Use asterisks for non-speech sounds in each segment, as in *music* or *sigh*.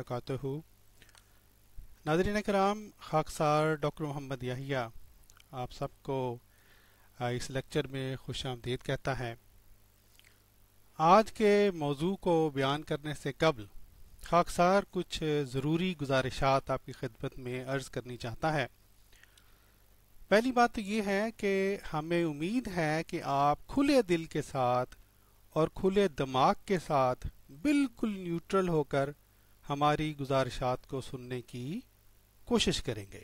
وبرکاتہ ناظرین کرام خاکسار ڈاکٹر محمد یحییٰ آپ سب کو اس لیکچر میں خوش آمدید کہتا ہے آج کے موضوع کو بیان کرنے سے قبل خاکسار کچھ ضروری گزارشات آپ کی خدمت میں عرض کرنی چاہتا ہے پہلی بات تو یہ ہے کہ ہمیں امید ہے کہ آپ کھلے دل کے ساتھ اور کھلے دماغ کے ساتھ بالکل نیوٹرل ہو کر ہماری گزارشات کو سننے کی کوشش کریں گے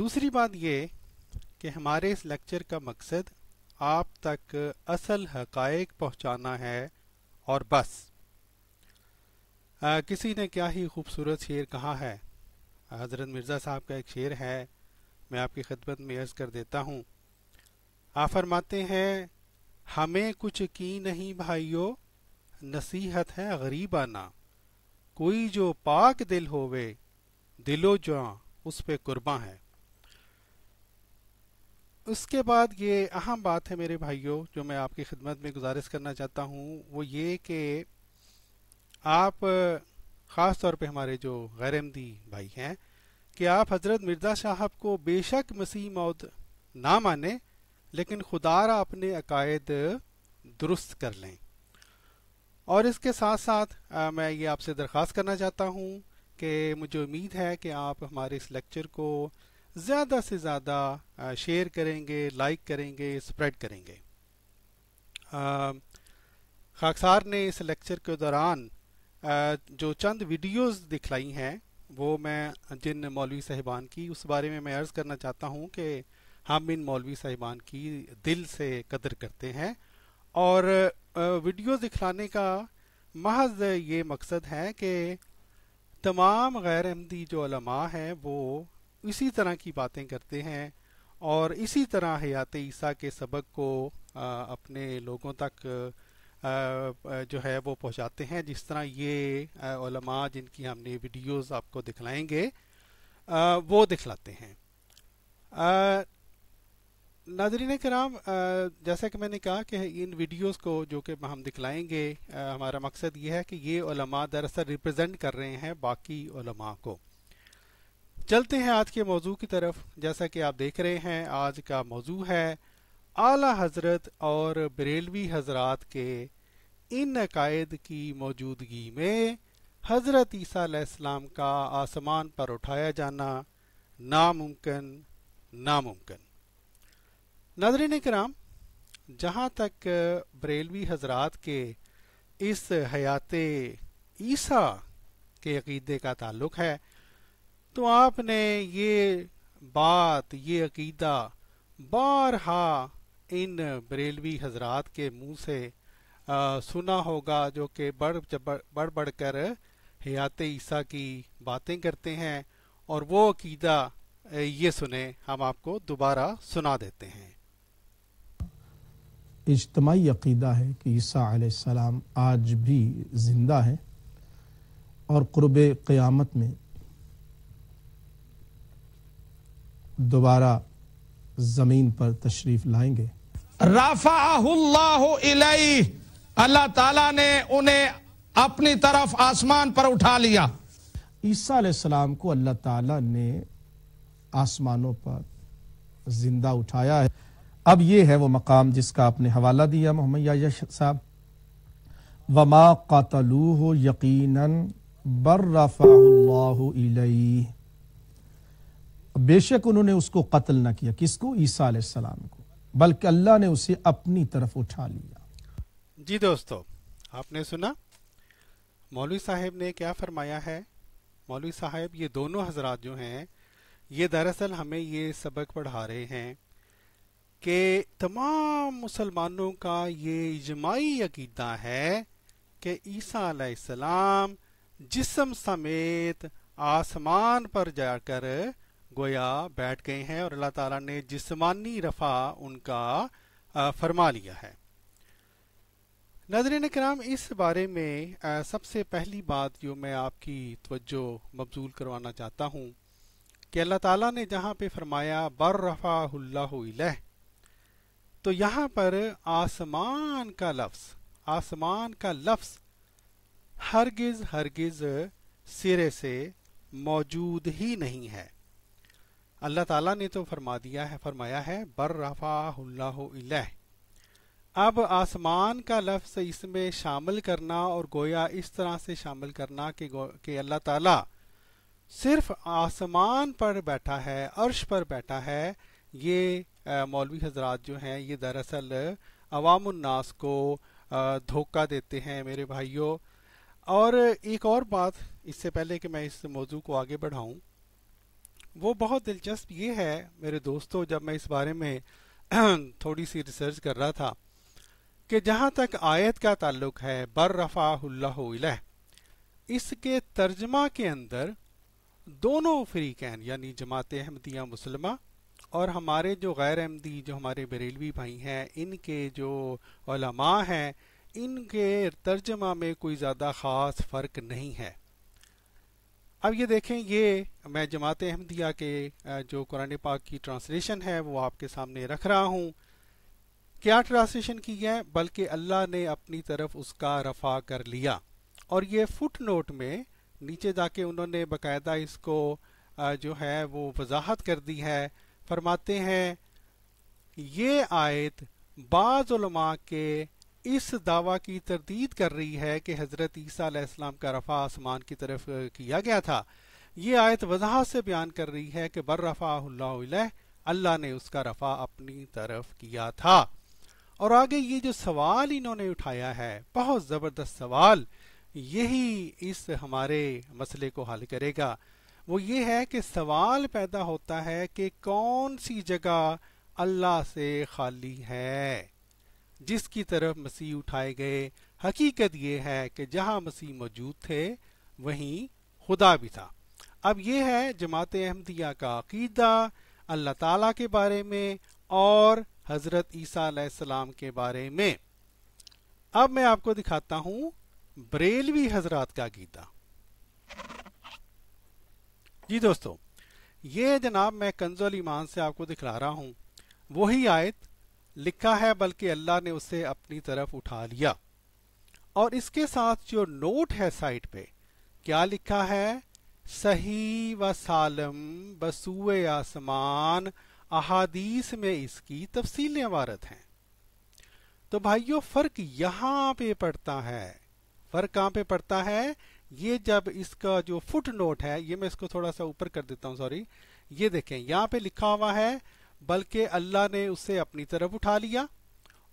دوسری بات یہ کہ ہمارے اس لیکچر کا مقصد آپ تک اصل حقائق پہنچانا ہے اور بس آ, کسی نے کیا ہی خوبصورت شعر کہا ہے حضرت مرزا صاحب کا ایک شعر ہے میں آپ کی خدمت میں عرض کر دیتا ہوں آ فرماتے ہیں ہمیں کچھ کی نہیں بھائیوں نصیحت ہے غریبا نا کوئی جو پاک دل ہووے دل و جاں اس پہ قرباں ہے اس کے بعد یہ اہم بات ہے میرے بھائیوں جو میں آپ کی خدمت میں گزارش کرنا چاہتا ہوں وہ یہ کہ آپ خاص طور پہ ہمارے جو غیر امدی بھائی ہیں کہ آپ حضرت مرزا صاحب کو بے شک مسیح موت نہ مانیں لیکن خدا را اپنے عقائد درست کر لیں اور اس کے ساتھ ساتھ میں یہ آپ سے درخواست کرنا چاہتا ہوں کہ مجھے امید ہے کہ آپ ہمارے اس لیکچر کو زیادہ سے زیادہ شیئر کریں گے لائک کریں گے اسپریڈ کریں گے خاکسار نے اس لیکچر کے دوران جو چند ویڈیوز دکھلائی ہیں وہ میں جن مولوی صاحبان کی اس بارے میں میں عرض کرنا چاہتا ہوں کہ ہم ان مولوی صاحبان کی دل سے قدر کرتے ہیں اور ویڈیو دکھلانے کا محض یہ مقصد ہے کہ تمام غیر احمدی جو علماء ہیں وہ اسی طرح کی باتیں کرتے ہیں اور اسی طرح حیات عیسیٰ کے سبق کو اپنے لوگوں تک جو ہے وہ پہنچاتے ہیں جس طرح یہ علماء جن کی ہم نے ویڈیوز آپ کو دکھلائیں گے وہ دکھلاتے ہیں ناظرین کرام جیسا کہ میں نے کہا کہ ان ویڈیوز کو جو کہ ہم دکھلائیں گے ہمارا مقصد یہ ہے کہ یہ علماء دراصل ریپرزینٹ کر رہے ہیں باقی علماء کو چلتے ہیں آج کے موضوع کی طرف جیسا کہ آپ دیکھ رہے ہیں آج کا موضوع ہے اعلی حضرت اور بریلوی حضرات کے ان عقائد کی موجودگی میں حضرت عیسیٰ علیہ السلام کا آسمان پر اٹھایا جانا ناممکن ناممکن ناظرین کرام جہاں تک بریلوی حضرات کے اس حیات عیسیٰ کے عقیدے کا تعلق ہے تو آپ نے یہ بات یہ عقیدہ بارہا ان بریلوی حضرات کے منہ سے سنا ہوگا جو کہ بڑھ بڑھ بڑھ کر حیات عیسیٰ کی باتیں کرتے ہیں اور وہ عقیدہ یہ سنیں ہم آپ کو دوبارہ سنا دیتے ہیں اجتماعی عقیدہ ہے کہ عیسیٰ علیہ السلام آج بھی زندہ ہے اور قرب قیامت میں دوبارہ زمین پر تشریف لائیں گے اللہ علیہ اللہ تعالیٰ نے انہیں اپنی طرف آسمان پر اٹھا لیا عیسیٰ علیہ السلام کو اللہ تعالیٰ نے آسمانوں پر زندہ اٹھایا ہے اب یہ ہے وہ مقام جس کا آپ نے حوالہ دیا محمد صاحب وما یقیناً اللہ بے شک انہوں نے اس کو قتل نہ کیا کس کو عیسیٰ علیہ السلام کو بلکہ اللہ نے اسے اپنی طرف اٹھا لیا جی دوستو آپ نے سنا مولوی صاحب نے کیا فرمایا ہے مولوی صاحب یہ دونوں حضرات جو ہیں یہ دراصل ہمیں یہ سبق پڑھا رہے ہیں کہ تمام مسلمانوں کا یہ اجماعی عقیدہ ہے کہ عیسیٰ علیہ السلام جسم سمیت آسمان پر جا کر گویا بیٹھ گئے ہیں اور اللہ تعالیٰ نے جسمانی رفع ان کا فرما لیا ہے ناظرین کرام اس بارے میں سب سے پہلی بات جو میں آپ کی توجہ مبزول کروانا چاہتا ہوں کہ اللہ تعالیٰ نے جہاں پہ فرمایا بر رفا اللہ علیہ تو یہاں پر آسمان کا لفظ آسمان کا لفظ ہرگز ہرگز سرے سے موجود ہی نہیں ہے اللہ تعالیٰ نے تو فرما دیا ہے فرمایا ہے بر رفا اللہ اب آسمان کا لفظ اس میں شامل کرنا اور گویا اس طرح سے شامل کرنا کہ اللہ تعالیٰ صرف آسمان پر بیٹھا ہے عرش پر بیٹھا ہے یہ مولوی حضرات جو ہیں یہ دراصل عوام الناس کو دھوکہ دیتے ہیں میرے بھائیوں اور ایک اور بات اس سے پہلے کہ میں اس موضوع کو آگے بڑھاؤں وہ بہت دلچسپ یہ ہے میرے دوستوں جب میں اس بارے میں *clears throat* تھوڑی سی ریسرچ کر رہا تھا کہ جہاں تک آیت کا تعلق ہے برفا اللہ علیہ اس کے ترجمہ کے اندر دونوں فریقین یعنی جماعت احمدیہ مسلمہ اور ہمارے جو غیر احمدی جو ہمارے بریلوی بھائی ہیں ان کے جو علماء ہیں ان کے ترجمہ میں کوئی زیادہ خاص فرق نہیں ہے اب یہ دیکھیں یہ میں جماعت احمدیہ کے جو قرآن پاک کی ٹرانسلیشن ہے وہ آپ کے سامنے رکھ رہا ہوں کیا ٹرانسلیشن کی ہے بلکہ اللہ نے اپنی طرف اس کا رفع کر لیا اور یہ فٹ نوٹ میں نیچے جا کے انہوں نے باقاعدہ اس کو جو ہے وہ وضاحت کر دی ہے فرماتے ہیں یہ آیت بعض علماء کے اس دعویٰ کی تردید کر رہی ہے کہ حضرت عیسیٰ علیہ السلام کا رفع آسمان کی طرف کیا گیا تھا یہ آیت وضاحت سے بیان کر رہی ہے کہ بر رفع اللہ علیہ اللہ نے اس کا رفع اپنی طرف کیا تھا اور آگے یہ جو سوال انہوں نے اٹھایا ہے بہت زبردست سوال یہی اس ہمارے مسئلے کو حل کرے گا وہ یہ ہے کہ سوال پیدا ہوتا ہے کہ کون سی جگہ اللہ سے خالی ہے جس کی طرف مسیح اٹھائے گئے حقیقت یہ ہے کہ جہاں مسیح موجود تھے وہیں خدا بھی تھا اب یہ ہے جماعت احمدیہ کا عقیدہ اللہ تعالیٰ کے بارے میں اور حضرت عیسیٰ علیہ السلام کے بارے میں اب میں آپ کو دکھاتا ہوں بریلوی حضرات کا عقیدہ جی دوستو یہ جناب میں کنز ایمان سے آپ کو دکھلا رہا ہوں وہی آیت لکھا ہے بلکہ اللہ نے اسے اپنی طرف اٹھا لیا اور اس کے ساتھ جو نوٹ ہے سائٹ پہ کیا لکھا ہے صحیح و سالم بسو آسمان احادیث میں اس کی تفصیلیں عبارت ہیں تو بھائیو فرق یہاں پہ پڑتا ہے فرق کہاں پہ پڑتا ہے یہ جب اس کا جو فٹ نوٹ ہے یہ میں اس کو تھوڑا سا اوپر کر دیتا ہوں سوری یہ دیکھیں یہاں پہ لکھا ہوا ہے بلکہ اللہ نے اسے اپنی طرف اٹھا لیا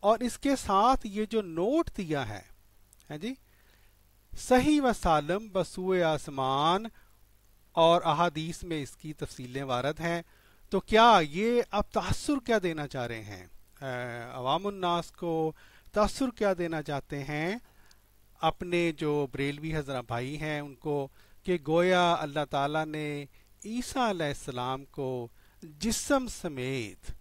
اور اس کے ساتھ یہ جو نوٹ دیا ہے جی صحیح و سالم بسو آسمان اور احادیث میں اس کی تفصیلیں وارد ہیں تو کیا یہ اب تأثر کیا دینا چاہ رہے ہیں عوام الناس کو تأثر کیا دینا چاہتے ہیں اپنے جو بریلوی حضرت بھائی ہیں ان کو کہ گویا اللہ تعالیٰ نے عیسیٰ علیہ السلام کو جسم سمیت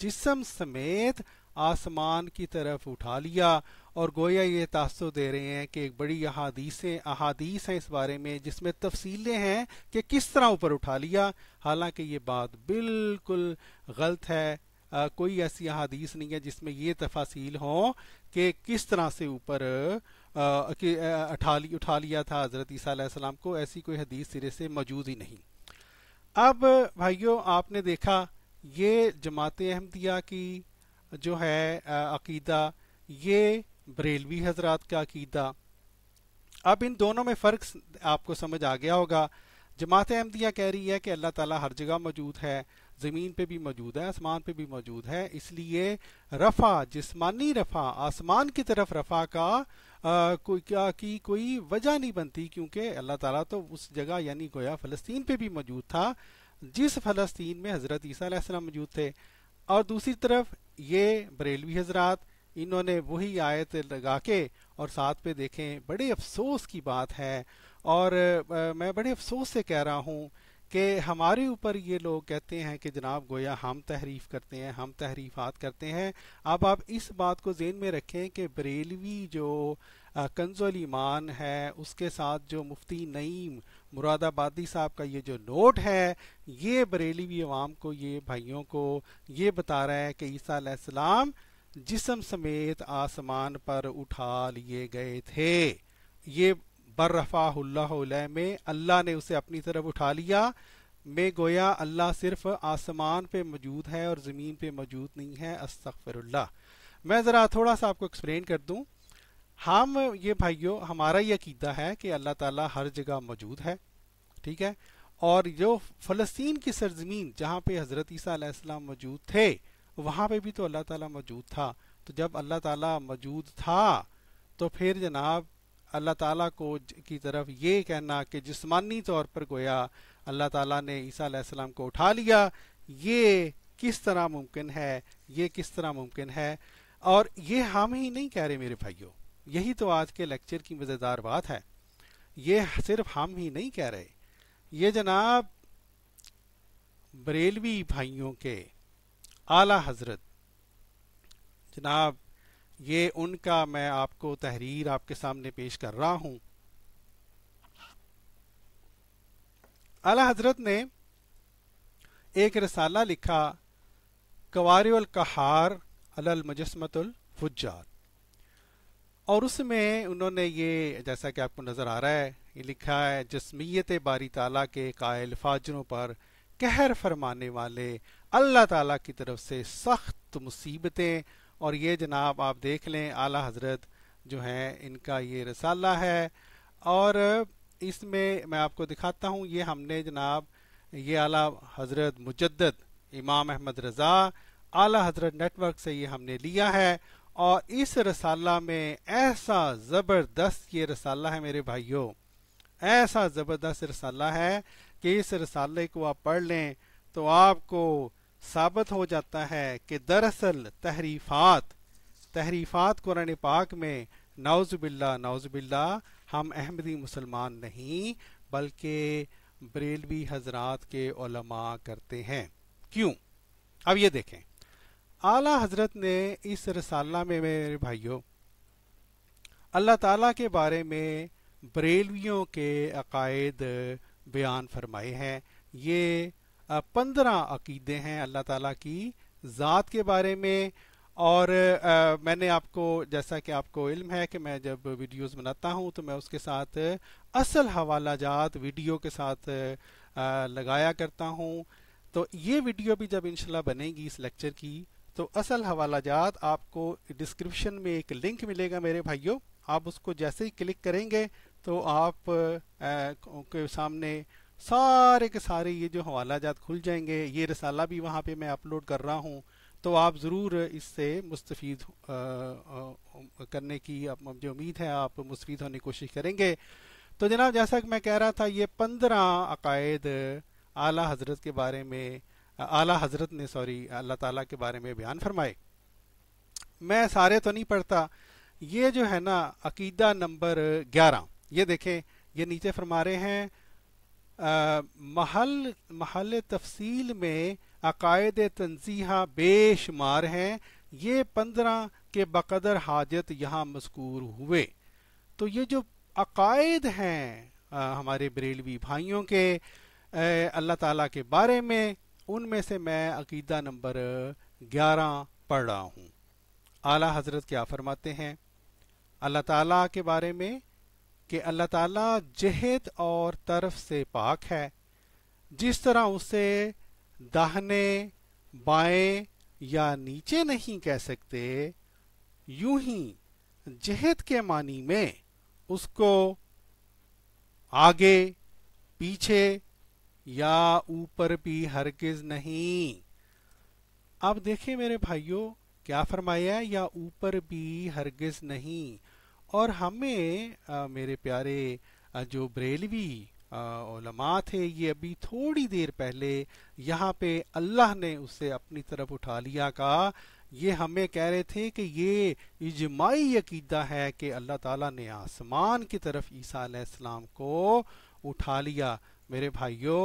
جسم سمیت آسمان کی طرف اٹھا لیا اور گویا یہ تاثر دے رہے ہیں کہ ایک بڑی احادیث ہیں اس بارے میں جس میں تفصیلیں ہیں کہ کس طرح اوپر اٹھا لیا حالانکہ یہ بات بالکل غلط ہے کوئی ایسی احادیث نہیں ہے جس میں یہ تفاصیل ہوں کہ کس طرح سے اوپر اٹھا اٹھا لیا تھا حضرت عیسیٰ علیہ السلام کو ایسی کوئی حدیث سرے سے موجود ہی نہیں اب بھائیو آپ نے دیکھا یہ جماعت احمدیہ کی جو ہے عقیدہ یہ بریلوی حضرات کا عقیدہ اب ان دونوں میں فرق آپ کو سمجھ آ گیا ہوگا جماعت احمدیہ کہہ رہی ہے کہ اللہ تعالیٰ ہر جگہ موجود ہے زمین پہ بھی موجود ہے آسمان پہ بھی موجود ہے اس لیے رفع جسمانی رفع آسمان کی طرف رفع کا کوئی کیا کی کوئی وجہ نہیں بنتی کیونکہ اللہ تعالیٰ تو اس جگہ یعنی گویا فلسطین پہ بھی موجود تھا جس فلسطین میں حضرت عیسیٰ علیہ السلام موجود تھے اور دوسری طرف یہ بریلوی حضرات انہوں نے وہی آیت لگا کے اور ساتھ پہ دیکھیں بڑے افسوس کی بات ہے اور میں بڑے افسوس سے کہہ رہا ہوں کہ ہمارے اوپر یہ لوگ کہتے ہیں کہ جناب گویا ہم تحریف کرتے ہیں ہم تحریفات کرتے ہیں اب آپ اس بات کو ذہن میں رکھیں کہ بریلوی جو کنز ایمان ہے اس کے ساتھ جو مفتی نعیم مراد آبادی صاحب کا یہ جو نوٹ ہے یہ بریلوی عوام کو یہ بھائیوں کو یہ بتا رہا ہے کہ عیسیٰ علیہ السلام جسم سمیت آسمان پر اٹھا لیے گئے تھے یہ برفا اللہ علیہ میں اللہ نے اسے اپنی طرف اٹھا لیا میں گویا اللہ صرف آسمان پہ موجود ہے اور زمین پہ موجود نہیں ہے استغفر اللہ میں ذرا تھوڑا سا آپ کو ایکسپلین کر دوں ہم یہ بھائیوں ہمارا یہ عقیدہ ہے کہ اللہ تعالیٰ ہر جگہ موجود ہے ٹھیک ہے اور جو فلسطین کی سرزمین جہاں پہ حضرت عیسیٰ علیہ السلام موجود تھے وہاں پہ بھی تو اللہ تعالیٰ موجود تھا تو جب اللہ تعالیٰ موجود تھا تو پھر جناب اللہ تعالیٰ کو کی طرف یہ کہنا کہ جسمانی طور پر گویا اللہ تعالیٰ نے عیسیٰ علیہ السلام کو اٹھا لیا یہ کس طرح ممکن ہے یہ کس طرح ممکن ہے اور یہ ہم ہی نہیں کہہ رہے میرے بھائیوں یہی تو آج کے لیکچر کی مزیدار بات ہے یہ صرف ہم ہی نہیں کہہ رہے یہ جناب بریلوی بھائیوں کے اعلی حضرت جناب یہ ان کا میں آپ کو تحریر آپ کے سامنے پیش کر رہا ہوں اعلی حضرت نے ایک رسالہ لکھا المجسمت الفجار اور اس میں انہوں نے یہ جیسا کہ آپ کو نظر آ رہا ہے یہ لکھا ہے جسمیت باری تعالیٰ کے قائل فاجروں پر قہر فرمانے والے اللہ تعالیٰ کی طرف سے سخت مصیبتیں اور یہ جناب آپ دیکھ لیں اعلیٰ حضرت جو ہیں ان کا یہ رسالہ ہے اور اس میں میں آپ کو دکھاتا ہوں یہ ہم نے جناب یہ اعلیٰ حضرت مجدد امام احمد رضا اعلیٰ حضرت نیٹ ورک سے یہ ہم نے لیا ہے اور اس رسالہ میں ایسا زبردست یہ رسالہ ہے میرے بھائیوں ایسا زبردست رسالہ ہے کہ اس رسالے کو آپ پڑھ لیں تو آپ کو ثابت ہو جاتا ہے کہ دراصل تحریفات تحریفات قرآن پاک میں نوز باللہ نعوذ باللہ ہم احمدی مسلمان نہیں بلکہ بریلوی حضرات کے علماء کرتے ہیں کیوں اب یہ دیکھیں اعلی حضرت نے اس رسالہ میں میرے بھائیوں اللہ تعالی کے بارے میں بریلویوں کے عقائد بیان فرمائے ہیں یہ پندرہ عقیدے ہیں اللہ تعالیٰ کی ذات کے بارے میں اور میں نے آپ کو جیسا کہ آپ کو علم ہے کہ میں جب ویڈیوز بناتا ہوں تو میں اس کے ساتھ اصل حوالہ جات ویڈیو کے ساتھ لگایا کرتا ہوں تو یہ ویڈیو بھی جب انشاءاللہ بنے گی اس لیکچر کی تو اصل حوالہ جات آپ کو ڈسکرپشن میں ایک لنک ملے گا میرے بھائیوں آپ اس کو جیسے ہی کلک کریں گے تو آپ کے سامنے سارے کے سارے یہ جو حوالہ جات کھل جائیں گے یہ رسالہ بھی وہاں پہ میں اپلوڈ کر رہا ہوں تو آپ ضرور اس سے مستفید کرنے کی جو امید ہے آپ مستفید ہونے کی کوشش کریں گے تو جناب جیسا کہ میں کہہ رہا تھا یہ پندرہ عقائد اعلیٰ حضرت کے بارے میں اعلیٰ حضرت نے سوری اللہ تعالیٰ کے بارے میں بیان فرمائے میں سارے تو نہیں پڑھتا یہ جو ہے نا عقیدہ نمبر گیارہ یہ دیکھیں یہ نیچے فرما رہے ہیں محل محل تفصیل میں عقائد تنظیح بے شمار ہیں یہ پندرہ کے بقدر حاجت یہاں مذکور ہوئے تو یہ جو عقائد ہیں ہمارے بریلوی بھائیوں کے اللہ تعالیٰ کے بارے میں ان میں سے میں عقیدہ نمبر گیارہ پڑھ رہا ہوں اعلیٰ حضرت کیا فرماتے ہیں اللہ تعالیٰ کے بارے میں کہ اللہ تعالیٰ جہد اور طرف سے پاک ہے جس طرح اسے دہنے بائیں یا نیچے نہیں کہہ سکتے یوں ہی جہد کے معنی میں اس کو آگے پیچھے یا اوپر بھی ہرگز نہیں اب دیکھیں میرے بھائیوں کیا فرمایا یا اوپر بھی ہرگز نہیں اور ہمیں میرے پیارے جو بریلوی علماء تھے یہ ابھی تھوڑی دیر پہلے یہاں پہ اللہ نے اسے اپنی طرف اٹھا لیا کا یہ ہمیں کہہ رہے تھے کہ یہ اجماعی عقیدہ ہے کہ اللہ تعالیٰ نے آسمان کی طرف عیسیٰ علیہ السلام کو اٹھا لیا میرے بھائیوں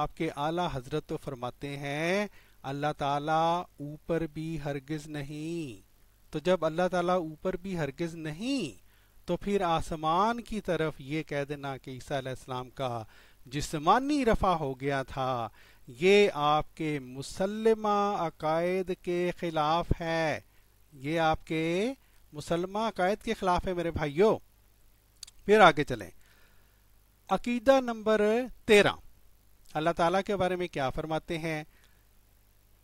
آپ کے اعلیٰ حضرت تو فرماتے ہیں اللہ تعالیٰ اوپر بھی ہرگز نہیں تو جب اللہ تعالیٰ اوپر بھی ہرگز نہیں تو پھر آسمان کی طرف یہ کہہ دینا کہ عیسیٰ علیہ السلام کا جسمانی رفع ہو گیا تھا یہ آپ کے مسلمہ عقائد کے خلاف ہے یہ آپ کے مسلمہ عقائد کے خلاف ہے میرے بھائیوں پھر آگے چلیں عقیدہ نمبر تیرہ اللہ تعالیٰ کے بارے میں کیا فرماتے ہیں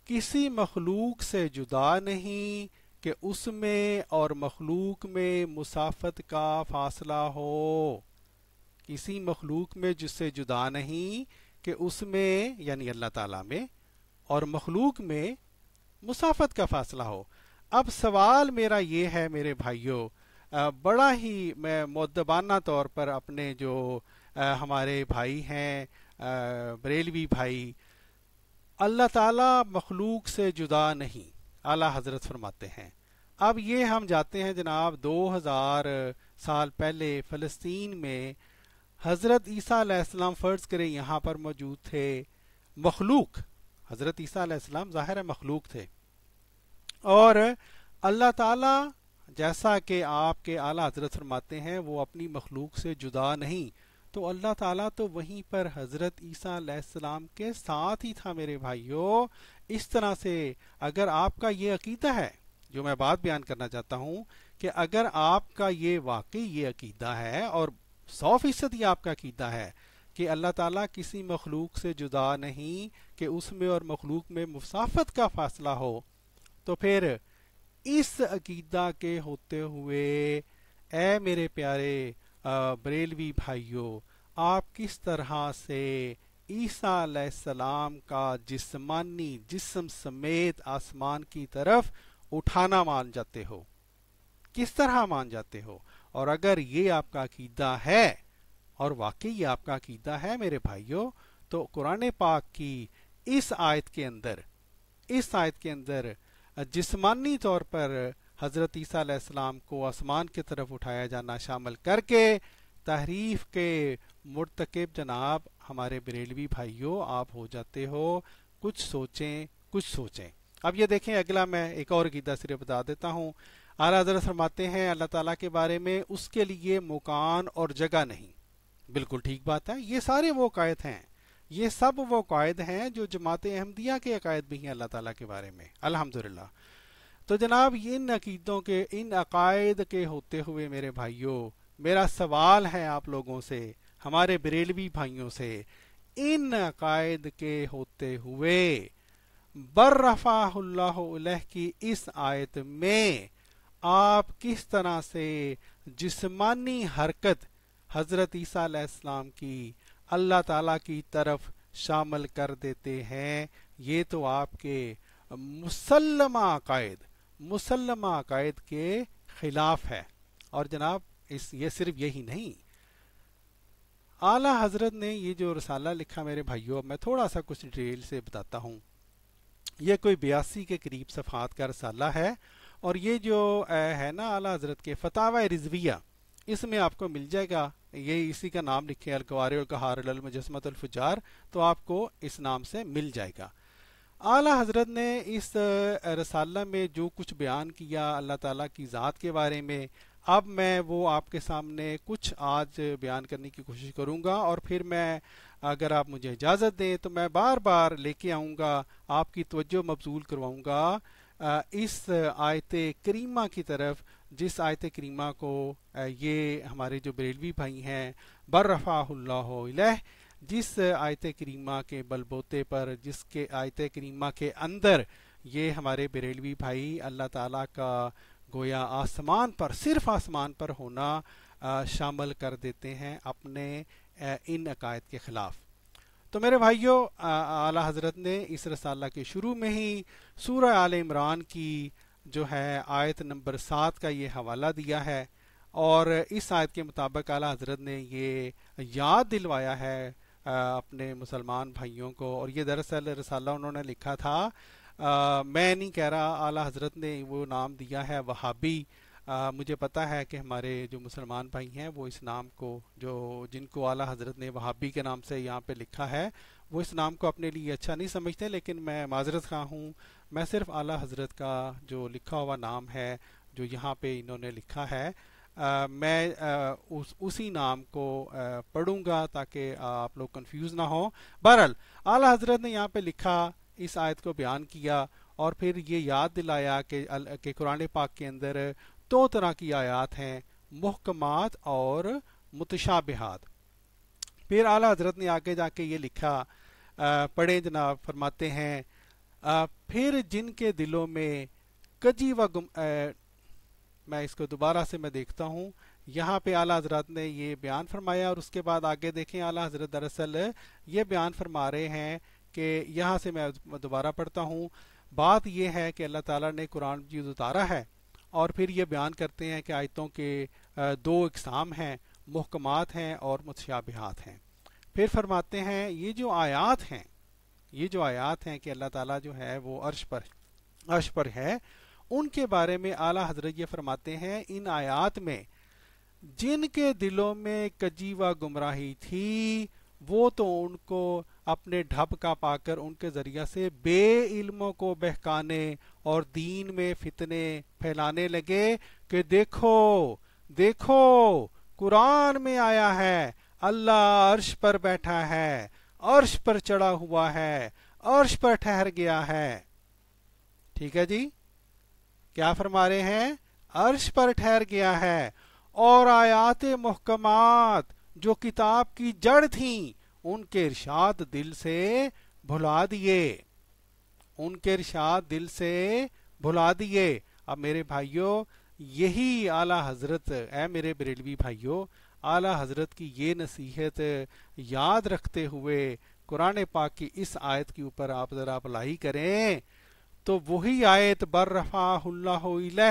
کسی مخلوق سے جدا نہیں کہ اس میں اور مخلوق میں مسافت کا فاصلہ ہو کسی مخلوق میں جس سے جدا نہیں کہ اس میں یعنی اللہ تعالیٰ میں اور مخلوق میں مسافت کا فاصلہ ہو اب سوال میرا یہ ہے میرے بھائیوں بڑا ہی میں معدبانہ طور پر اپنے جو ہمارے بھائی ہیں بریلوی بھائی اللہ تعالیٰ مخلوق سے جدا نہیں اعلیٰ حضرت فرماتے ہیں اب یہ ہم جاتے ہیں جناب دو ہزار سال پہلے فلسطین میں حضرت عیسیٰ علیہ السلام فرض کرے تھے مخلوق حضرت عیسیٰ علیہ السلام ظاہر مخلوق تھے اور اللہ تعالی جیسا کہ آپ کے اعلیٰ حضرت فرماتے ہیں وہ اپنی مخلوق سے جدا نہیں تو اللہ تعالیٰ تو وہیں پر حضرت عیسیٰ علیہ السلام کے ساتھ ہی تھا میرے بھائیوں اس طرح سے اگر آپ کا یہ عقیدہ ہے جو میں بات بیان کرنا چاہتا ہوں کہ اگر آپ کا یہ واقعی یہ عقیدہ ہے اور سو فیصد یہ آپ کا عقیدہ ہے کہ اللہ تعالیٰ کسی مخلوق سے جدا نہیں کہ اس میں اور مخلوق میں مسافت کا فاصلہ ہو تو پھر اس عقیدہ کے ہوتے ہوئے اے میرے پیارے بریلوی بھائیوں آپ کس طرح سے عیسیٰ علیہ السلام کا جسمانی جسم سمیت آسمان کی طرف اٹھانا مان جاتے ہو کس طرح مان جاتے ہو اور اگر یہ آپ کا عقیدہ ہے اور واقعی یہ آپ کا عقیدہ ہے میرے بھائیوں تو قرآن پاک کی اس آیت کے اندر اس آیت کے اندر جسمانی طور پر حضرت عیسیٰ علیہ السلام کو آسمان کی طرف اٹھایا جانا شامل کر کے تحریف کے مرتکب جناب ہمارے بریلوی بھائیوں آپ ہو جاتے ہو کچھ سوچیں کچھ سوچیں اب یہ دیکھیں اگلا میں ایک اور عقیدہ صرف بتا دیتا ہوں اعلیٰ حضرت فرماتے ہیں اللہ تعالیٰ کے بارے میں اس کے لیے مکان اور جگہ نہیں بالکل ٹھیک بات ہے یہ سارے وہ عقائد ہیں یہ سب وہ قائد ہیں جو جماعت احمدیہ کے عقائد بھی ہیں اللہ تعالیٰ کے بارے میں الحمد تو جناب ان عقیدوں کے ان عقائد کے ہوتے ہوئے میرے بھائیوں میرا سوال ہے آپ لوگوں سے ہمارے بریلوی بھائیوں سے ان عقائد کے ہوتے ہوئے برفا اللہ علیہ کی اس آیت میں آپ کس طرح سے جسمانی حرکت حضرت عیسیٰ علیہ السلام کی اللہ تعالی کی طرف شامل کر دیتے ہیں یہ تو آپ کے مسلمہ عقائد مسلمہ عقائد کے خلاف ہے اور جناب اس یہ صرف یہی نہیں اعلیٰ حضرت نے یہ جو رسالہ لکھا میرے بھائیوں میں تھوڑا سا کچھ ڈیٹیل سے بتاتا ہوں یہ کوئی بیاسی کے قریب صفحات کا رسالہ ہے اور یہ جو ہے نا اعلیٰ حضرت کے فتح رضویہ اس میں آپ کو مل جائے گا یہ اسی کا نام لکھے القہار المجسمت الفجار تو آپ کو اس نام سے مل جائے گا اعلیٰ حضرت نے اس رسالہ میں جو کچھ بیان کیا اللہ تعالیٰ کی ذات کے بارے میں اب میں وہ آپ کے سامنے کچھ آج بیان کرنے کی کوشش کروں گا اور پھر میں اگر آپ مجھے اجازت دیں تو میں بار بار لے کے آؤں گا آپ کی توجہ مبزول کرواؤں گا اس آیت کریمہ کی طرف جس آیت کریمہ کو یہ ہمارے جو بریلوی بھائی ہیں برفا اللہ علیہ جس آیت کریمہ کے بلبوتے پر جس کے آیت کریمہ کے اندر یہ ہمارے بریلوی بھائی اللہ تعالیٰ کا گویا آسمان پر صرف آسمان پر ہونا شامل کر دیتے ہیں اپنے ان عقائد کے خلاف تو میرے بھائیوں اعلیٰ حضرت نے اس رسالہ کے شروع میں ہی سورہ آل عمران کی جو ہے آیت نمبر سات کا یہ حوالہ دیا ہے اور اس آیت کے مطابق اعلیٰ حضرت نے یہ یاد دلوایا ہے اپنے مسلمان بھائیوں کو اور یہ دراصل رسالہ انہوں نے لکھا تھا میں نہیں کہہ رہا اعلیٰ حضرت نے وہ نام دیا ہے وہابی مجھے پتا ہے کہ ہمارے جو مسلمان بھائی ہیں وہ اس نام کو جو جن کو اعلیٰ حضرت نے وہابی کے نام سے یہاں پہ لکھا ہے وہ اس نام کو اپنے لیے اچھا نہیں سمجھتے لیکن میں معذرت خواہ ہوں میں صرف اعلیٰ حضرت کا جو لکھا ہوا نام ہے جو یہاں پہ انہوں نے لکھا ہے میں اسی نام کو پڑھوں گا تاکہ آپ لوگ کنفیوز نہ ہوں بہرحال اعلیٰ حضرت نے یہاں پہ لکھا اس آیت کو بیان کیا اور پھر یہ یاد دلایا کہ قرآن پاک کے اندر دو طرح کی آیات ہیں محکمات اور متشابہات پھر اعلیٰ حضرت نے آگے جا کے یہ لکھا پڑھے جناب فرماتے ہیں پھر جن کے دلوں میں کجی و گم میں اس کو دوبارہ سے میں دیکھتا ہوں یہاں پہ اعلیٰ حضرت نے یہ بیان فرمایا اور اس کے بعد آگے دیکھیں اعلیٰ حضرت دراصل یہ بیان فرما رہے ہیں کہ یہاں سے میں دوبارہ پڑھتا ہوں بات یہ ہے کہ اللہ تعالیٰ نے قرآن جی اتارا ہے اور پھر یہ بیان کرتے ہیں کہ آیتوں کے دو اقسام ہیں محکمات ہیں اور متشابہات ہیں پھر فرماتے ہیں یہ جو آیات ہیں یہ جو آیات ہیں کہ اللہ تعالیٰ جو ہے وہ عرش پر عرش پر ہے ان کے بارے میں اعلیٰ حضرت یہ فرماتے ہیں ان آیات میں جن کے دلوں میں کجیوا گمراہی تھی وہ تو ان کو اپنے ڈھب کا پا کر ان کے ذریعہ سے بے علموں کو بہکانے اور دین میں فتنے پھیلانے لگے کہ دیکھو دیکھو قرآن میں آیا ہے اللہ عرش پر بیٹھا ہے عرش پر چڑھا ہوا ہے عرش پر ٹھہر گیا ہے ٹھیک ہے جی کیا فرما رہے ہیں عرش پر ٹھہر گیا ہے اور آیات محکمات جو کتاب کی جڑ تھیں ان کے ارشاد دل سے بھلا دیے ان کے ارشاد دل سے بھلا دیے اب میرے بھائیو یہی اعلی حضرت اے میرے بریلوی بھائیو اعلی حضرت کی یہ نصیحت یاد رکھتے ہوئے قرآن پاک کی اس آیت کے اوپر آپ ذرا اپلائی کریں تو وہی آیت بر برفا اللہ علیہ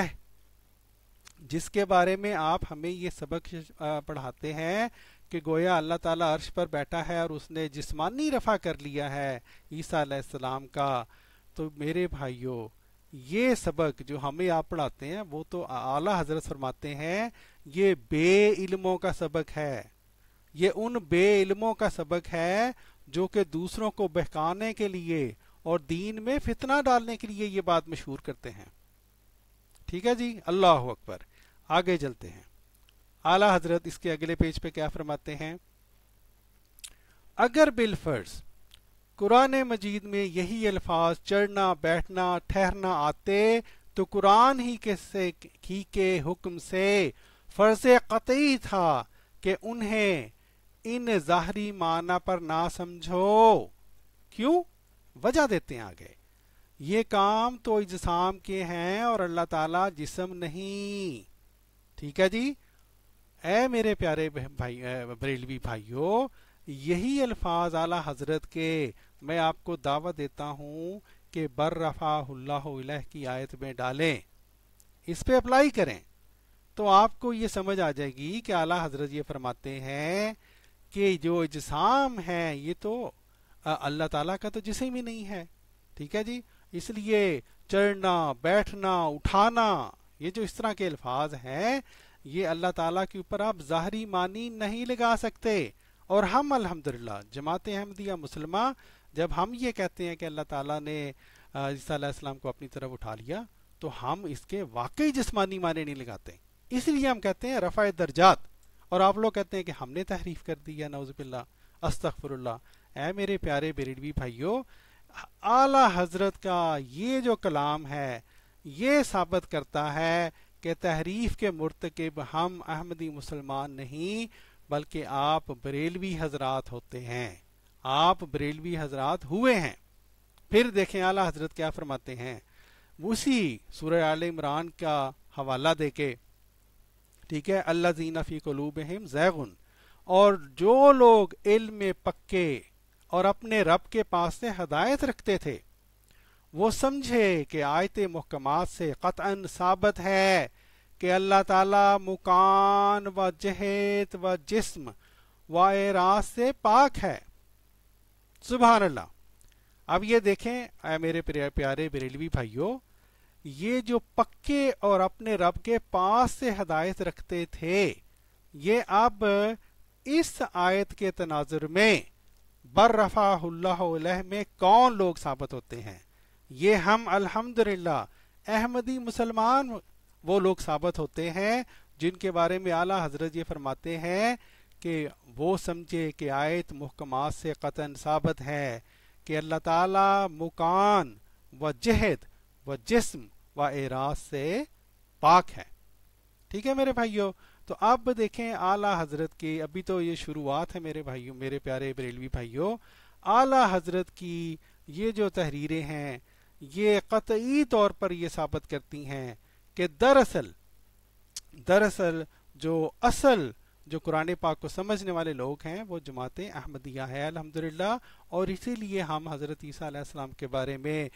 جس کے بارے میں آپ ہمیں یہ سبق پڑھاتے ہیں کہ گویا اللہ تعالیٰ عرش پر بیٹھا ہے اور اس نے جسمانی رفع کر لیا ہے عیسیٰ علیہ السلام کا تو میرے بھائیوں یہ سبق جو ہمیں آپ پڑھاتے ہیں وہ تو اعلیٰ حضرت فرماتے ہیں یہ بے علموں کا سبق ہے یہ ان بے علموں کا سبق ہے جو کہ دوسروں کو بہکانے کے لیے اور دین میں فتنہ ڈالنے کے لیے یہ بات مشہور کرتے ہیں ٹھیک ہے جی اللہ اکبر آگے چلتے ہیں اعلی حضرت اس کے اگلے پیج پہ کیا فرماتے ہیں اگر بل فرض قرآن مجید میں یہی الفاظ چڑھنا بیٹھنا ٹھہرنا آتے تو قرآن ہی کے حکم سے فرض قطعی تھا کہ انہیں ان ظاہری معنی پر نہ سمجھو کیوں وجہ دیتے ہیں آگے یہ کام تو اجسام کے ہیں اور اللہ تعالیٰ جسم نہیں ٹھیک ہے جی اے میرے پیارے بریلوی یہی الفاظ اعلی حضرت کے میں آپ کو دعوت دیتا ہوں کہ اللہ علیہ کی آیت میں ڈالیں اس پہ اپلائی کریں تو آپ کو یہ سمجھ آ جائے گی کہ اعلیٰ حضرت یہ فرماتے ہیں کہ جو اجسام ہیں یہ تو اللہ تعالیٰ کا تو جسے بھی نہیں ہے ٹھیک ہے جی اس لیے چڑھنا بیٹھنا اٹھانا یہ جو اس طرح کے الفاظ ہیں یہ اللہ تعالیٰ کے اوپر آپ ظاہری معنی نہیں لگا سکتے اور ہم الحمدللہ جماعت احمدیہ مسلمہ جب ہم یہ کہتے ہیں کہ اللہ تعالیٰ نے عیسیٰ علیہ السلام کو اپنی طرف اٹھا لیا تو ہم اس کے واقعی جسمانی معنی نہیں لگاتے اس لیے ہم کہتے ہیں رفع درجات اور آپ لوگ کہتے ہیں کہ ہم نے تحریف کر دی ہے اللہ استغفر اللہ اے میرے پیارے بریڈوی بھائیو اعلی حضرت کا یہ جو کلام ہے یہ ثابت کرتا ہے کہ تحریف کے مرتکب ہم احمدی مسلمان نہیں بلکہ آپ بریلوی حضرات ہوتے ہیں آپ بریلوی حضرات ہوئے ہیں پھر دیکھیں اعلیٰ حضرت کیا فرماتے ہیں اسی سورہ عال عمران کا حوالہ دے کے ٹھیک ہے اللہ زینہ کو لوبہ زیغن اور جو لوگ علم میں پکے اور اپنے رب کے پاس سے ہدایت رکھتے تھے وہ سمجھے کہ آیت محکمات سے قطعاً ثابت ہے کہ اللہ تعالیٰ مکان و جہت و جسم و اعراض سے پاک ہے سبحان اللہ اب یہ دیکھیں اے میرے پیارے بریلوی بھائیو یہ جو پکے اور اپنے رب کے پاس سے ہدایت رکھتے تھے یہ اب اس آیت کے تناظر میں بر رفع اللہ علیہ میں کون لوگ ثابت ہوتے ہیں یہ ہم الحمدللہ احمدی مسلمان وہ لوگ ثابت ہوتے ہیں جن کے بارے میں اعلیٰ حضرت یہ فرماتے ہیں کہ وہ سمجھے کہ آیت محکمات سے قطن ثابت ہے کہ اللہ تعالیٰ مکان و جہد و جسم و اعراض سے پاک ہے ٹھیک ہے میرے بھائیوں تو اب دیکھیں اعلیٰ حضرت کی ابھی تو یہ شروعات ہے میرے بھائیوں میرے پیارے بریلوی بھائیوں اعلیٰ حضرت کی یہ جو تحریریں ہیں یہ قطعی طور پر یہ ثابت کرتی ہیں کہ دراصل دراصل جو اصل جو قرآن پاک کو سمجھنے والے لوگ ہیں وہ جماعت احمدیہ ہے الحمد اور اسی لیے ہم حضرت عیسیٰ علیہ السلام کے بارے میں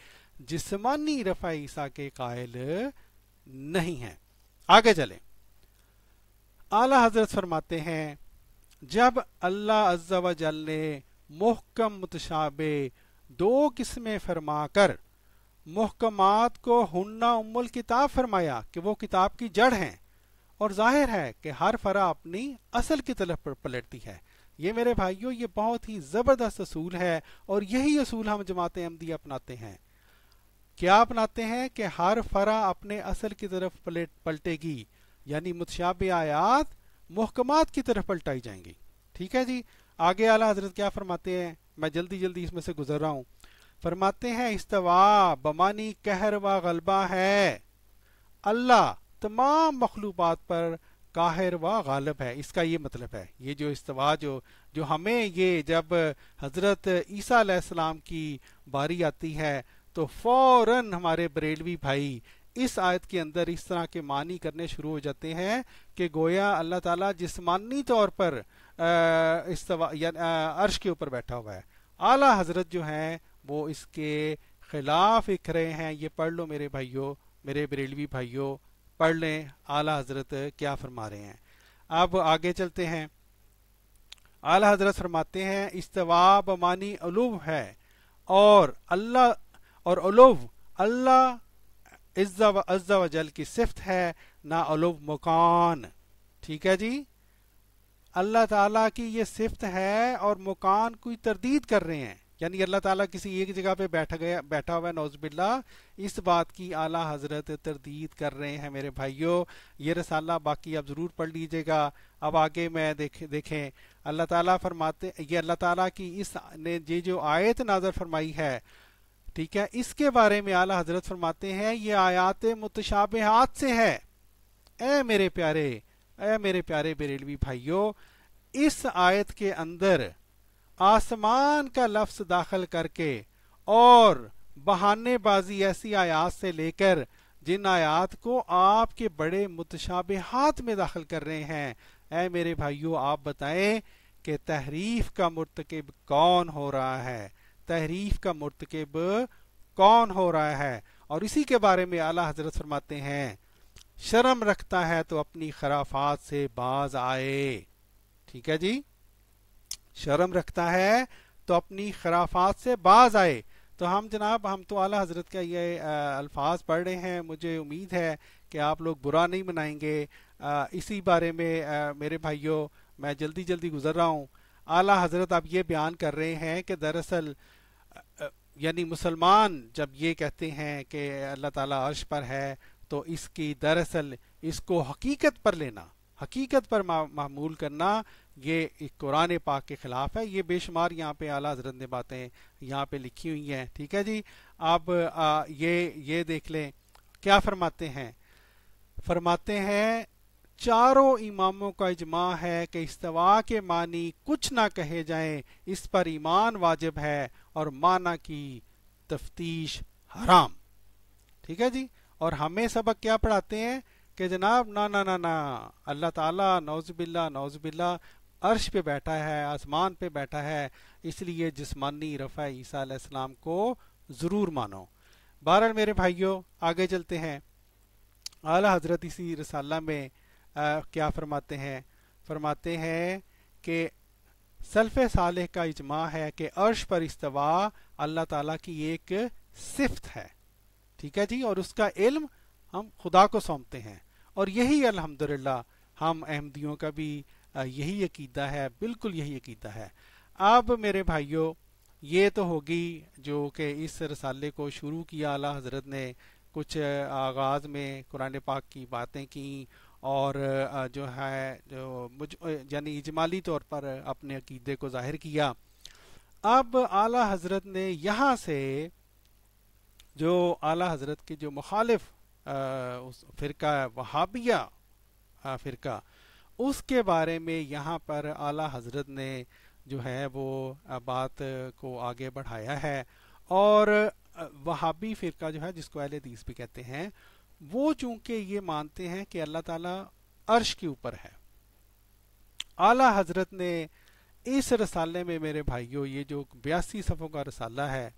جسمانی رفع عیسیٰ کے قائل نہیں ہیں آگے چلیں اعلی حضرت فرماتے ہیں جب اللہ عز و جل نے محکم متشابے دو قسمیں فرما کر محکمات کو ہننا ام الکتاب فرمایا کہ وہ کتاب کی جڑ ہیں اور ظاہر ہے کہ ہر فرا اپنی اصل کی طرف پلٹتی ہے یہ میرے بھائیوں یہ بہت ہی زبردست اصول ہے اور یہی اصول ہم جماعت امدیا اپناتے ہیں کیا اپناتے ہیں کہ ہر فرا اپنے اصل کی طرف پلٹ پلٹے گی یعنی متشابہ آیات محکمات کی طرف پلٹائی جائیں گی ٹھیک ہے جی آگے اعلیٰ حضرت کیا فرماتے ہیں میں جلدی جلدی اس میں سے گزر رہا ہوں فرماتے ہیں استوا بمانی کہر و غلبہ ہے اللہ تمام مخلوقات پر قاہر و غالب ہے اس کا یہ مطلب ہے یہ جو استوا جو جو ہمیں یہ جب حضرت عیسیٰ علیہ السلام کی باری آتی ہے تو فوراً ہمارے بریلوی بھائی اس آیت کے اندر اس طرح کے معنی کرنے شروع ہو جاتے ہیں کہ گویا اللہ تعالیٰ جسمانی طور پر استوا یعنی عرش کے اوپر بیٹھا ہوا ہے اعلیٰ حضرت جو ہیں وہ اس کے خلاف لکھ رہے ہیں یہ پڑھ لو میرے بھائیوں میرے بریلوی بھائیوں پڑھ لیں اعلی حضرت کیا فرما رہے ہیں اب آگے چلتے ہیں اعلی حضرت فرماتے ہیں استوا اور اللہ اور الب اللہ عز و جل کی صفت ہے نہ مکان ٹھیک ہے جی اللہ تعالی کی یہ صفت ہے اور مکان کوئی تردید کر رہے ہیں یعنی اللہ تعالیٰ کسی ایک جگہ پہ بیٹھا گیا بیٹھا ہوا ہے نوز باللہ اس بات کی اعلیٰ حضرت تردید کر رہے ہیں میرے بھائیوں یہ رسالہ باقی اب ضرور پڑھ لیجئے گا اب آگے میں دیکھ دیکھیں اللہ تعالیٰ فرماتے یہ اللہ تعالیٰ کی اس نے یہ جو آیت نازر فرمائی ہے ٹھیک ہے اس کے بارے میں اعلیٰ حضرت فرماتے ہیں یہ آیات متشابہات سے ہے اے میرے پیارے اے میرے پیارے بریلوی بھائیوں اس آیت کے اندر آسمان کا لفظ داخل کر کے اور بہانے بازی ایسی آیات سے لے کر جن آیات کو آپ کے بڑے متشابہات ہاتھ میں داخل کر رہے ہیں اے میرے بھائیو آپ بتائیں کہ تحریف کا مرتکب کون ہو رہا ہے تحریف کا مرتکب کون ہو رہا ہے اور اسی کے بارے میں اعلیٰ حضرت فرماتے ہیں شرم رکھتا ہے تو اپنی خرافات سے باز آئے ٹھیک ہے جی شرم رکھتا ہے تو اپنی خرافات سے باز آئے تو تو ہم ہم جناب اعلیٰ حضرت کا یہ الفاظ پڑھ رہے ہیں مجھے امید ہے کہ آپ لوگ برا نہیں منائیں گے اسی بارے میں میرے بھائیوں میں جلدی جلدی گزر رہا ہوں اعلیٰ حضرت آپ یہ بیان کر رہے ہیں کہ دراصل یعنی مسلمان جب یہ کہتے ہیں کہ اللہ تعالیٰ عرش پر ہے تو اس کی دراصل اس کو حقیقت پر لینا حقیقت پر معمول کرنا یہ قرآن پاک کے خلاف ہے یہ بے شمار یہاں پہ اعلیٰ حضرت نے باتیں یہاں پہ لکھی ہوئی ہیں ٹھیک ہے جی آپ یہ یہ دیکھ لیں کیا فرماتے ہیں فرماتے ہیں چاروں اماموں کا اجماع ہے کہ استوا کے معنی کچھ نہ کہے جائیں اس پر ایمان واجب ہے اور معنی کی تفتیش حرام ٹھیک ہے جی اور ہمیں سبق کیا پڑھاتے ہیں کہ جناب نا نا اللہ تعالیٰ نوزب باللہ نوزب اللہ عرش پہ بیٹھا ہے آسمان پہ بیٹھا ہے اس لیے جسمانی رفع عیسیٰ علیہ السلام کو ضرور مانو بہرحال میرے بھائیوں آگے چلتے ہیں اعلیٰ حضرت اسی رسالہ میں کیا فرماتے ہیں فرماتے ہیں کہ سلف صالح کا اجماع ہے کہ عرش پر استوا اللہ تعالیٰ کی ایک صفت ہے ٹھیک ہے جی اور اس کا علم ہم خدا کو سونپتے ہیں اور یہی الحمدللہ ہم احمدیوں کا بھی یہی عقیدہ ہے بالکل یہی عقیدہ ہے اب میرے بھائیوں یہ تو ہوگی جو کہ اس رسالے کو شروع کیا اعلیٰ حضرت نے کچھ آغاز میں قرآن پاک کی باتیں کیں اور جو ہے جو یعنی اجمالی طور پر اپنے عقیدے کو ظاہر کیا اب اعلیٰ حضرت نے یہاں سے جو اعلیٰ حضرت کے جو مخالف فرقہ وہابیہ فرقہ اس کے بارے میں یہاں پر اعلیٰ حضرت نے جو ہے وہ بات کو آگے بڑھایا ہے اور وہابی فرقہ جو ہے جس کو اہل حدیث بھی کہتے ہیں وہ چونکہ یہ مانتے ہیں کہ اللہ تعالیٰ عرش کے اوپر ہے اعلی حضرت نے اس رسالے میں میرے بھائیوں یہ جو بیاسی صفوں کا رسالہ ہے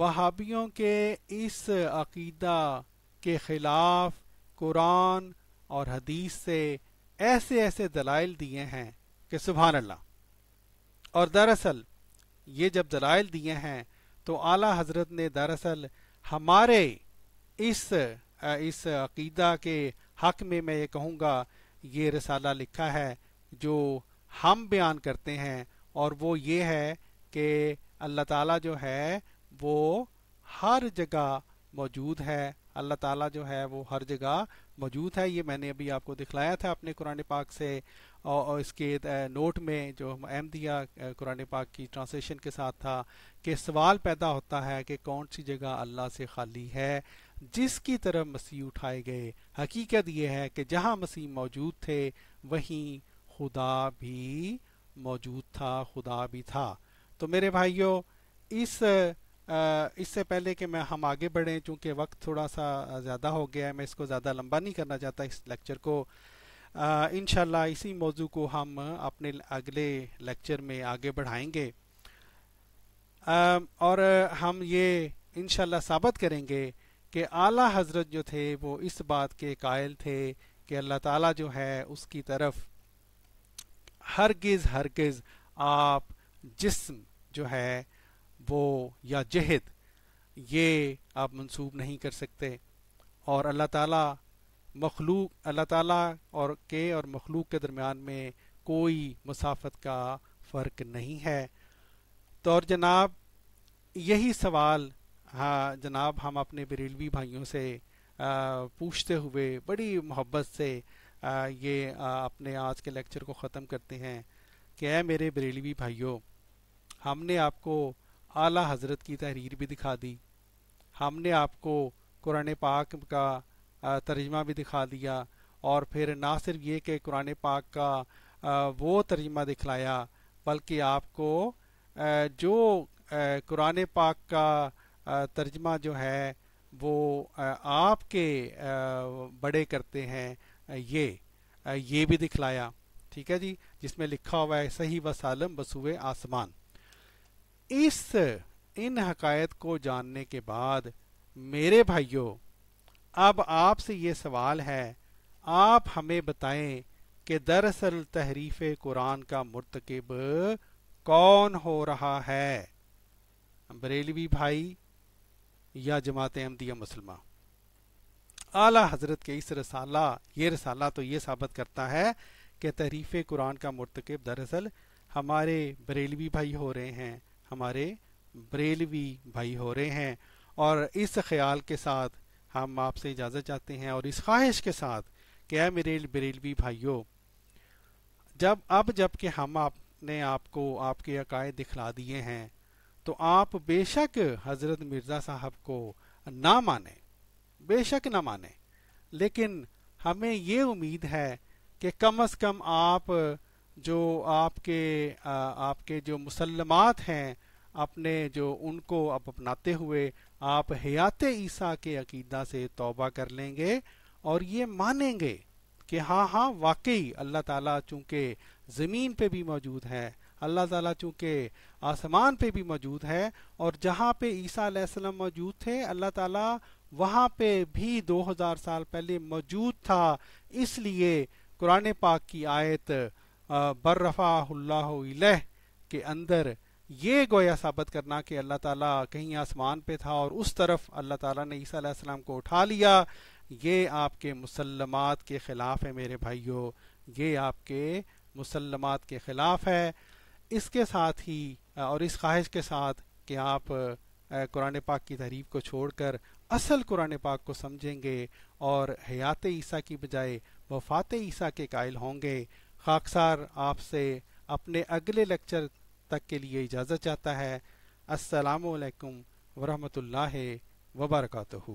وہابیوں کے اس عقیدہ کے خلاف قرآن اور حدیث سے ایسے ایسے دلائل دیے ہیں کہ سبحان اللہ اور دراصل یہ جب دلائل دیے ہیں تو اعلیٰ حضرت نے دراصل ہمارے اس اس عقیدہ کے حق میں میں یہ کہوں گا یہ رسالہ لکھا ہے جو ہم بیان کرتے ہیں اور وہ یہ ہے کہ اللہ تعالیٰ جو ہے وہ ہر جگہ موجود ہے اللہ تعالیٰ جو ہے وہ ہر جگہ موجود ہے یہ میں نے ابھی آپ کو دکھلایا تھا اپنے قرآن پاک سے اور اس کے کے نوٹ میں جو قرآن پاک کی ساتھ تھا کہ سوال پیدا ہوتا ہے کہ کون سی جگہ اللہ سے خالی ہے جس کی طرف مسیح اٹھائے گئے حقیقت یہ ہے کہ جہاں مسیح موجود تھے وہیں خدا بھی موجود تھا خدا بھی تھا تو میرے بھائیوں اس اس سے پہلے کہ میں ہم آگے بڑھیں چونکہ وقت تھوڑا سا زیادہ ہو گیا ہے میں اس کو زیادہ لمبا نہیں کرنا چاہتا اس لیکچر کو انشاءاللہ اسی موضوع کو ہم اپنے اگلے لیکچر میں آگے بڑھائیں گے اور ہم یہ انشاءاللہ ثابت کریں گے کہ اعلیٰ حضرت جو تھے وہ اس بات کے قائل تھے کہ اللہ تعالیٰ جو ہے اس کی طرف ہرگز ہرگز آپ جسم جو ہے وہ یا جہد یہ آپ منسوب نہیں کر سکتے اور اللہ تعالیٰ مخلوق اللہ تعالیٰ اور کے اور مخلوق کے درمیان میں کوئی مسافت کا فرق نہیں ہے تو اور جناب یہی سوال ہاں جناب ہم اپنے بریلوی بھائیوں سے پوچھتے ہوئے بڑی محبت سے یہ اپنے آج کے لیکچر کو ختم کرتے ہیں کہ اے میرے بریلوی بھائیوں ہم نے آپ کو اعلیٰ حضرت کی تحریر بھی دکھا دی ہم نے آپ کو قرآن پاک کا ترجمہ بھی دکھا دیا اور پھر نہ صرف یہ کہ قرآن پاک کا وہ ترجمہ دکھلایا بلکہ آپ کو جو قرآن پاک کا ترجمہ جو ہے وہ آپ کے بڑے کرتے ہیں یہ یہ بھی دکھلایا ٹھیک ہے جی جس میں لکھا ہوا ہے صحیح و سالم بسوئے آسمان اس ان حقائق کو جاننے کے بعد میرے بھائیوں اب آپ سے یہ سوال ہے آپ ہمیں بتائیں کہ دراصل تحریف قرآن کا مرتکب کون ہو رہا ہے بریلوی بھائی یا جماعت احمدیہ مسلمہ اعلی حضرت کے اس رسالہ یہ رسالہ تو یہ ثابت کرتا ہے کہ تحریف قرآن کا مرتکب دراصل ہمارے بریلوی بھائی ہو رہے ہیں ہمارے بریلوی بھائی ہو رہے ہیں اور اس خیال کے ساتھ ہم آپ سے اجازت چاہتے ہیں اور اس خواہش کے ساتھ کہ اے میرے بریلوی جب جب اب کہ ہم آپ نے آپ کو آپ کے عقائد دکھلا دیے ہیں تو آپ بے شک حضرت مرزا صاحب کو نہ مانیں بے شک نہ مانیں لیکن ہمیں یہ امید ہے کہ کم از کم آپ جو آپ کے آپ کے جو مسلمات ہیں اپنے جو ان کو اب اپناتے ہوئے آپ حیات عیسیٰ کے عقیدہ سے توبہ کر لیں گے اور یہ مانیں گے کہ ہاں ہاں واقعی اللہ تعالیٰ چونکہ زمین پہ بھی موجود ہے اللہ تعالیٰ چونکہ آسمان پہ بھی موجود ہے اور جہاں پہ عیسیٰ علیہ السلام موجود تھے اللہ تعالیٰ وہاں پہ بھی دو ہزار سال پہلے موجود تھا اس لیے قرآن پاک کی آیت برفا اللہ علیہ کے اندر یہ گویا ثابت کرنا کہ اللہ تعالیٰ کہیں آسمان پہ تھا اور اس طرف اللہ تعالیٰ نے عیسیٰ علیہ السلام کو اٹھا لیا یہ آپ کے مسلمات کے خلاف ہے میرے بھائیوں یہ آپ کے مسلمات کے خلاف ہے اس کے ساتھ ہی اور اس خواہش کے ساتھ کہ آپ قرآن پاک کی تحریف کو چھوڑ کر اصل قرآن پاک کو سمجھیں گے اور حیات عیسیٰ کی بجائے وفات عیسیٰ کے قائل ہوں گے خاکسار آپ سے اپنے اگلے لیکچر تک کے لیے اجازت چاہتا ہے السلام علیکم ورحمۃ اللہ وبرکاتہ